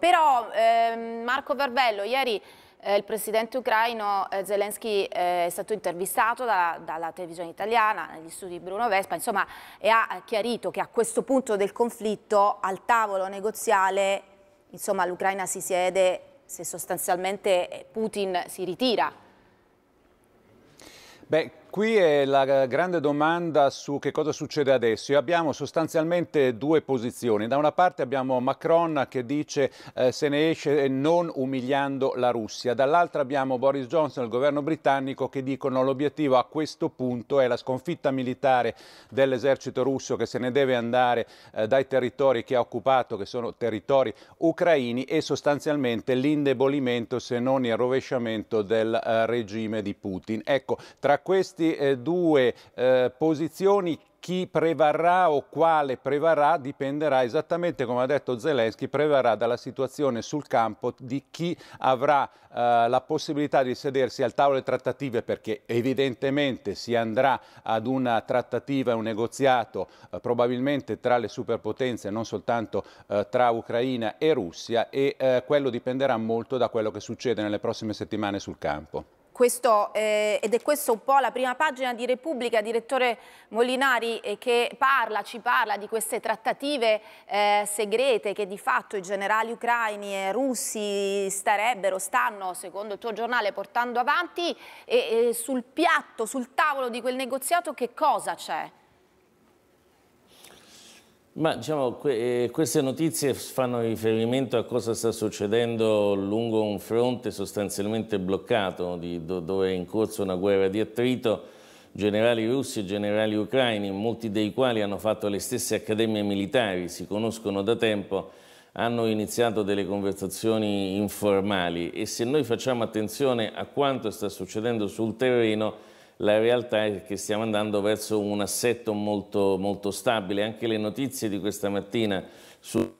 Però ehm, Marco Barbello ieri eh, il presidente ucraino eh, Zelensky eh, è stato intervistato da, dalla televisione italiana, negli studi di Bruno Vespa, insomma, e ha chiarito che a questo punto del conflitto al tavolo negoziale l'Ucraina si siede se sostanzialmente Putin si ritira Beh, qui è la grande domanda su che cosa succede adesso. E abbiamo sostanzialmente due posizioni. Da una parte abbiamo Macron che dice eh, se ne esce non umiliando la Russia. Dall'altra abbiamo Boris Johnson e il governo britannico che dicono l'obiettivo a questo punto è la sconfitta militare dell'esercito russo che se ne deve andare eh, dai territori che ha occupato, che sono territori ucraini, e sostanzialmente l'indebolimento, se non il rovesciamento del eh, regime di Putin. Ecco, tra tra queste eh, due eh, posizioni chi prevarrà o quale prevarrà dipenderà esattamente come ha detto Zelensky, prevarrà dalla situazione sul campo di chi avrà eh, la possibilità di sedersi al tavolo delle trattative perché evidentemente si andrà ad una trattativa, un negoziato eh, probabilmente tra le superpotenze, non soltanto eh, tra Ucraina e Russia e eh, quello dipenderà molto da quello che succede nelle prossime settimane sul campo. Questo, eh, ed è questa un po' la prima pagina di Repubblica, direttore Molinari, eh, che parla, ci parla di queste trattative eh, segrete che di fatto i generali ucraini e russi starebbero, stanno, secondo il tuo giornale, portando avanti. E, e sul piatto, sul tavolo di quel negoziato che cosa c'è? Ma diciamo, que eh, queste notizie fanno riferimento a cosa sta succedendo lungo un fronte sostanzialmente bloccato, di, do dove è in corso una guerra di attrito, generali russi e generali ucraini, molti dei quali hanno fatto le stesse accademie militari, si conoscono da tempo, hanno iniziato delle conversazioni informali e se noi facciamo attenzione a quanto sta succedendo sul terreno, la realtà è che stiamo andando verso un assetto molto, molto stabile. Anche le notizie di questa mattina su...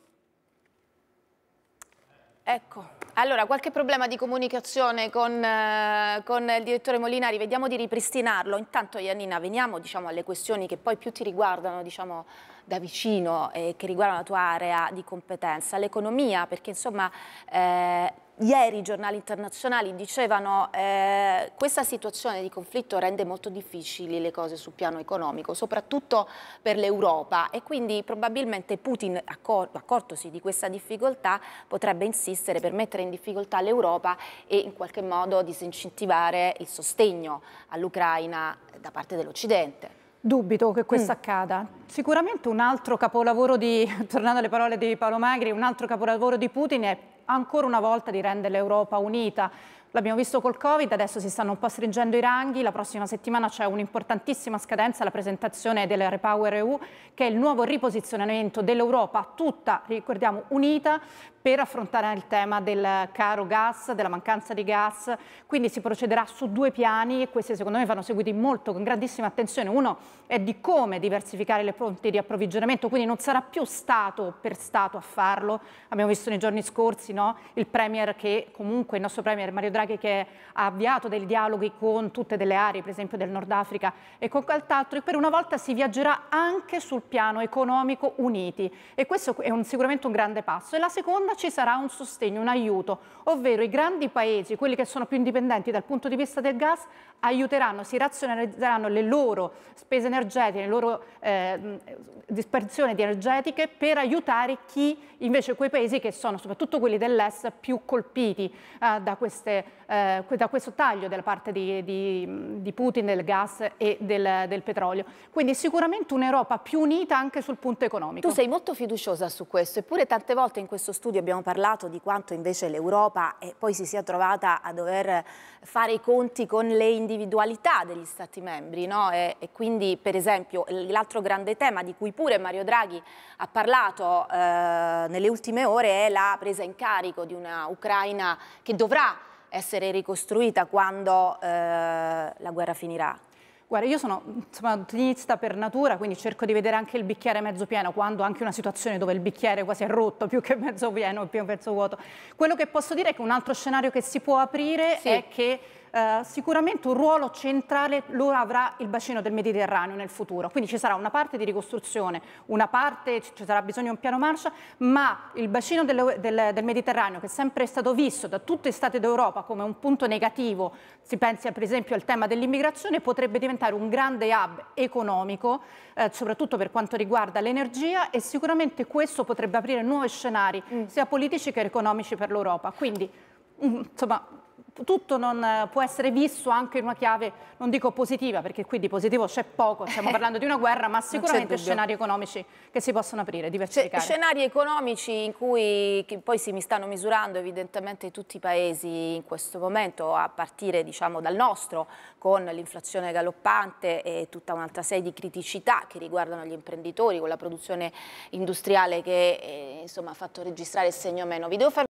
Ecco. Allora, qualche problema di comunicazione con, eh, con, il direttore Molinari, vediamo di ripristinarlo. Intanto, Iannina, veniamo diciamo, alle questioni che poi più ti riguardano, diciamo, da vicino e che riguardano la tua area di competenza, l'economia, perché insomma... Eh, ieri i giornali internazionali dicevano eh, questa situazione di conflitto rende molto difficili le cose sul piano economico, soprattutto per l'Europa e quindi probabilmente Putin, accor accortosi di questa difficoltà, potrebbe insistere per mettere in difficoltà l'Europa e in qualche modo disincentivare il sostegno all'Ucraina da parte dell'Occidente. Dubito che questo mm. accada. Sicuramente un altro capolavoro di, tornando alle parole di Paolo Magri, un altro capolavoro di Putin è ancora una volta di rendere l'Europa unita. L'abbiamo visto col Covid, adesso si stanno un po' stringendo i ranghi, la prossima settimana c'è un'importantissima scadenza, la presentazione del Repower EU, che è il nuovo riposizionamento dell'Europa tutta, ricordiamo, unita per affrontare il tema del caro gas, della mancanza di gas, quindi si procederà su due piani e questi secondo me vanno seguiti molto con grandissima attenzione. Uno è di come diversificare le fonti di approvvigionamento, quindi non sarà più Stato per Stato a farlo, abbiamo visto nei giorni scorsi no? il Premier che comunque, il nostro Premier Mario Draghi che ha avviato dei dialoghi con tutte delle aree, per esempio del Nord Africa e con quant'altro e per una volta si viaggerà anche sul piano economico uniti e questo è un, sicuramente un grande passo. E la seconda ma ci sarà un sostegno, un aiuto, ovvero i grandi paesi, quelli che sono più indipendenti dal punto di vista del gas, aiuteranno, si razionalizzeranno le loro spese energetiche, le loro eh, dispersioni di energetiche per aiutare chi invece quei paesi che sono soprattutto quelli dell'est più colpiti eh, da, queste, eh, da, questo taglio della parte di, di, di Putin del gas e del, del petrolio. Quindi sicuramente un'Europa più unita anche sul punto economico. Tu sei molto fiduciosa su questo, eppure tante volte in questo studio abbiamo parlato di quanto invece l'Europa eh, poi si sia trovata a dover fare i conti con le individualità degli Stati membri. No? E, e, quindi, per esempio, l'altro grande tema di cui pure Mario Draghi ha parlato eh, nelle ultime ore è la presa in carico di una Ucraina che dovrà essere ricostruita quando eh, la guerra finirà. Guarda, io sono insomma, ottimista per natura, quindi cerco di vedere anche il bicchiere mezzo pieno, quando anche una situazione dove il bicchiere quasi è rotto, più che mezzo pieno, più che mezzo vuoto. Quello che posso dire è che un altro scenario che si può aprire sì. è che eh, sicuramente un ruolo centrale lo avrà il bacino del Mediterraneo nel futuro, quindi ci sarà una parte di ricostruzione, una parte ci sarà bisogno di un piano Marshall, ma il bacino del, del, del Mediterraneo che è sempre stato visto da tutte le state d'Europa come un punto negativo, si pensi per esempio al tema dell'immigrazione, potrebbe diventare un grande hub economico, eh, soprattutto per quanto riguarda l'energia e sicuramente questo potrebbe aprire nuovi scenari, mm. sia politici che economici per l'Europa. Quindi, mm, insomma, tutto non eh, può essere visto anche in una chiave, non dico positiva, perché qui di positivo c'è poco, stiamo eh. parlando di una guerra, ma sicuramente scenari economici che si possono aprire, diversificare. Scenari economici in cui poi si mi stanno misurando evidentemente tutti i paesi in questo momento, a partire diciamo, dal nostro, con l'inflazione galoppante e tutta un'altra serie di criticità che riguardano gli imprenditori, con la produzione industriale che eh, insomma, ha fatto registrare il segno meno. Vi devo far